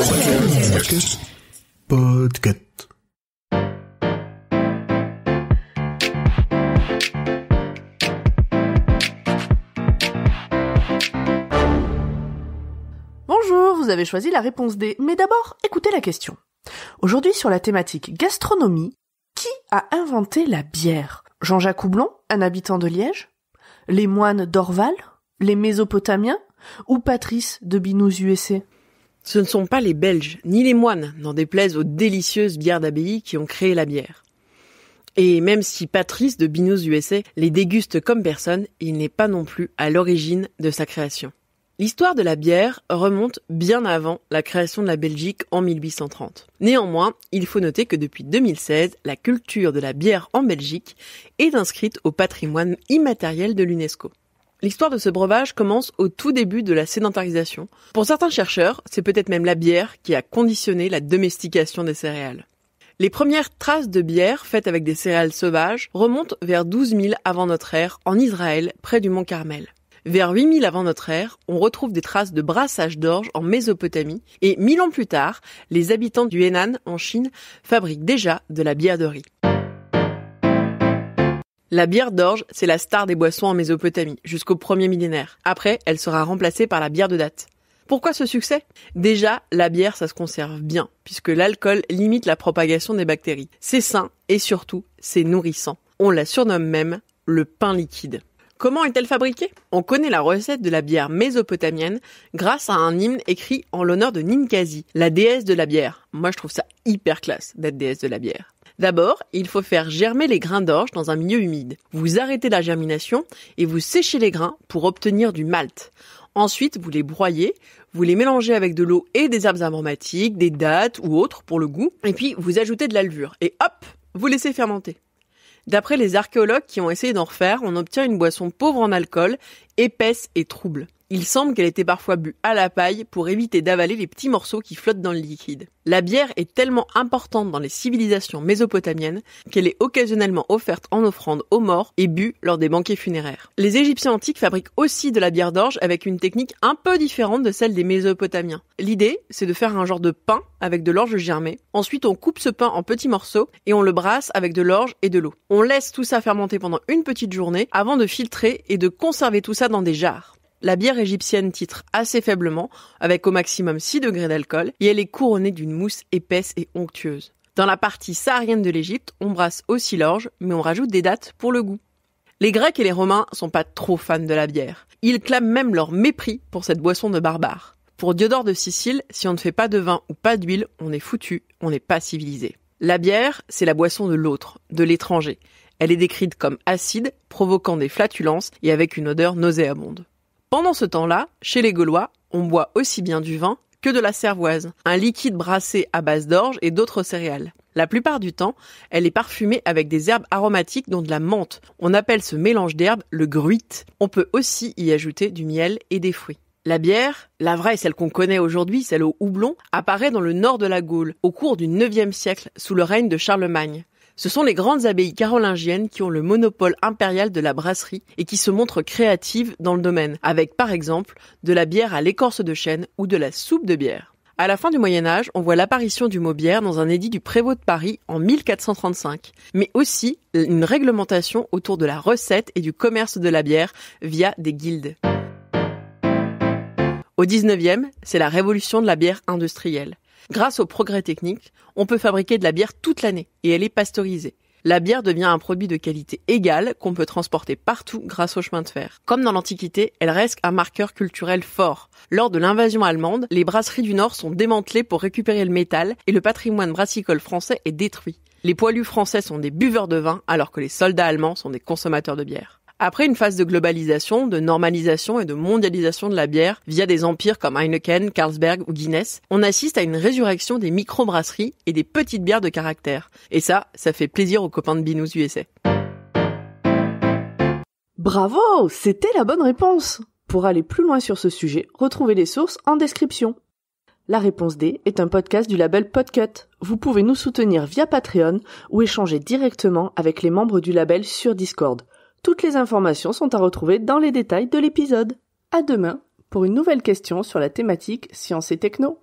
Bonjour, vous avez choisi la réponse D, mais d'abord, écoutez la question. Aujourd'hui sur la thématique gastronomie, qui a inventé la bière Jean-Jacques Houblon, un habitant de Liège Les moines d'Orval Les Mésopotamiens Ou Patrice de Binous USC ce ne sont pas les Belges, ni les moines, n'en déplaisent aux délicieuses bières d'abbaye qui ont créé la bière. Et même si Patrice de Binous USA les déguste comme personne, il n'est pas non plus à l'origine de sa création. L'histoire de la bière remonte bien avant la création de la Belgique en 1830. Néanmoins, il faut noter que depuis 2016, la culture de la bière en Belgique est inscrite au patrimoine immatériel de l'UNESCO. L'histoire de ce breuvage commence au tout début de la sédentarisation. Pour certains chercheurs, c'est peut-être même la bière qui a conditionné la domestication des céréales. Les premières traces de bière faites avec des céréales sauvages remontent vers 12 000 avant notre ère en Israël, près du mont Carmel. Vers 8 000 avant notre ère, on retrouve des traces de brassage d'orge en Mésopotamie et 1000 ans plus tard, les habitants du Henan en Chine fabriquent déjà de la bière de riz. La bière d'orge, c'est la star des boissons en Mésopotamie, jusqu'au premier millénaire. Après, elle sera remplacée par la bière de date. Pourquoi ce succès Déjà, la bière, ça se conserve bien, puisque l'alcool limite la propagation des bactéries. C'est sain et surtout, c'est nourrissant. On la surnomme même le pain liquide. Comment est-elle fabriquée On connaît la recette de la bière mésopotamienne grâce à un hymne écrit en l'honneur de Ninkasi, la déesse de la bière. Moi, je trouve ça hyper classe d'être déesse de la bière. D'abord, il faut faire germer les grains d'orge dans un milieu humide. Vous arrêtez la germination et vous séchez les grains pour obtenir du malt. Ensuite, vous les broyez, vous les mélangez avec de l'eau et des herbes aromatiques, des dattes ou autres pour le goût, et puis vous ajoutez de la levure et hop, vous laissez fermenter. D'après les archéologues qui ont essayé d'en refaire, on obtient une boisson pauvre en alcool, épaisse et trouble. Il semble qu'elle était parfois bue à la paille pour éviter d'avaler les petits morceaux qui flottent dans le liquide. La bière est tellement importante dans les civilisations mésopotamiennes qu'elle est occasionnellement offerte en offrande aux morts et bue lors des banquets funéraires. Les Égyptiens antiques fabriquent aussi de la bière d'orge avec une technique un peu différente de celle des Mésopotamiens. L'idée, c'est de faire un genre de pain avec de l'orge germée. Ensuite, on coupe ce pain en petits morceaux et on le brasse avec de l'orge et de l'eau. On laisse tout ça fermenter pendant une petite journée avant de filtrer et de conserver tout ça dans des jarres la bière égyptienne titre assez faiblement, avec au maximum 6 degrés d'alcool, et elle est couronnée d'une mousse épaisse et onctueuse. Dans la partie saharienne de l'Égypte, on brasse aussi l'orge, mais on rajoute des dates pour le goût. Les Grecs et les Romains sont pas trop fans de la bière. Ils clament même leur mépris pour cette boisson de barbare. Pour Diodore de Sicile, si on ne fait pas de vin ou pas d'huile, on est foutu, on n'est pas civilisé. La bière, c'est la boisson de l'autre, de l'étranger. Elle est décrite comme acide, provoquant des flatulences et avec une odeur nauséabonde. Pendant ce temps-là, chez les Gaulois, on boit aussi bien du vin que de la cervoise, un liquide brassé à base d'orge et d'autres céréales. La plupart du temps, elle est parfumée avec des herbes aromatiques dont de la menthe. On appelle ce mélange d'herbes le gruit. On peut aussi y ajouter du miel et des fruits. La bière, la vraie, celle qu'on connaît aujourd'hui, celle au houblon, apparaît dans le nord de la Gaule au cours du IXe siècle sous le règne de Charlemagne. Ce sont les grandes abbayes carolingiennes qui ont le monopole impérial de la brasserie et qui se montrent créatives dans le domaine, avec par exemple de la bière à l'écorce de chêne ou de la soupe de bière. À la fin du Moyen Âge, on voit l'apparition du mot bière dans un édit du prévôt de Paris en 1435, mais aussi une réglementation autour de la recette et du commerce de la bière via des guildes. Au 19e, c'est la révolution de la bière industrielle. Grâce aux progrès techniques, on peut fabriquer de la bière toute l'année et elle est pasteurisée. La bière devient un produit de qualité égale qu'on peut transporter partout grâce au chemin de fer. Comme dans l'Antiquité, elle reste un marqueur culturel fort. Lors de l'invasion allemande, les brasseries du Nord sont démantelées pour récupérer le métal et le patrimoine brassicole français est détruit. Les poilus français sont des buveurs de vin alors que les soldats allemands sont des consommateurs de bière après une phase de globalisation, de normalisation et de mondialisation de la bière via des empires comme Heineken, Carlsberg ou Guinness, on assiste à une résurrection des microbrasseries et des petites bières de caractère. Et ça, ça fait plaisir aux copains de Binous USA. Bravo, c'était la bonne réponse. Pour aller plus loin sur ce sujet, retrouvez les sources en description. La réponse D est un podcast du label Podcut. Vous pouvez nous soutenir via Patreon ou échanger directement avec les membres du label sur Discord. Toutes les informations sont à retrouver dans les détails de l'épisode. À demain pour une nouvelle question sur la thématique sciences et techno.